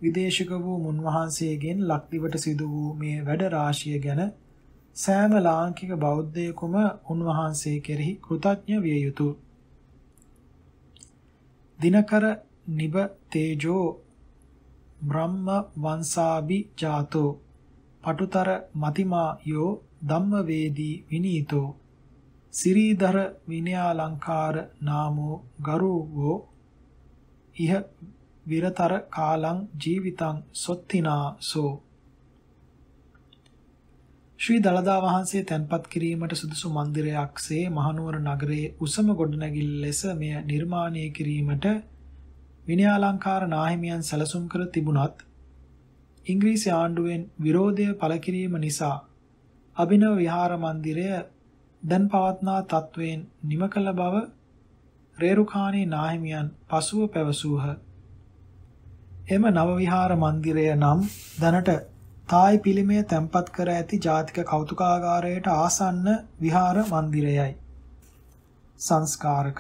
A: විදේශක වූ මුන්වහන්සේගෙන් ලක්දිවට සිදු වූ මේ වැඩ රාශිය ගැන සෑම ලාංකික බෞද්ධයෙකුම උන්වහන්සේ කෙරෙහි කෘතඥ විය යුතුය. දිනකර නිබ තේජෝ බ්‍රහ්ම වංසාබි ජාතෝ පටුතර මතිමා යෝ ධම්මවේදී විනීතෝ සිරීධර විනයාලංකාර නාමෝ ගරුවෝ ඉහ විරතර කාලං ජීවිතං සොත්තිනා සෝ ශ්‍රී දළදා වහන්සේ තැන්පත් කිරීමට සුදුසු මන්දිරයක්සේ මහනුවර නගරයේ උසම ගොඩනැගිල්ල ලෙස මෙය නිර්මාණය කිරීමට විනයාලංකාර නාහිමියන් සැලසුම් කර තිබුණත් ඉංග්‍රීසි ආණ්ඩුවෙන් විරෝධය පළ කිරීම නිසා අභිනව විහාර මන්දිරය දැන් පවත්නා තත්වයෙන් නිම කළ බව රේරුකාණේ නාහිමියන් පසුව පැවසූහ. එම නව විහාර මන්දිරය නම් දැනට තායි පිළිමය තැන්පත් කර ඇති ජාතික කෞතුකාගාරයට ආසන්න විහාර මන්දිරයයි. සංස්කාරක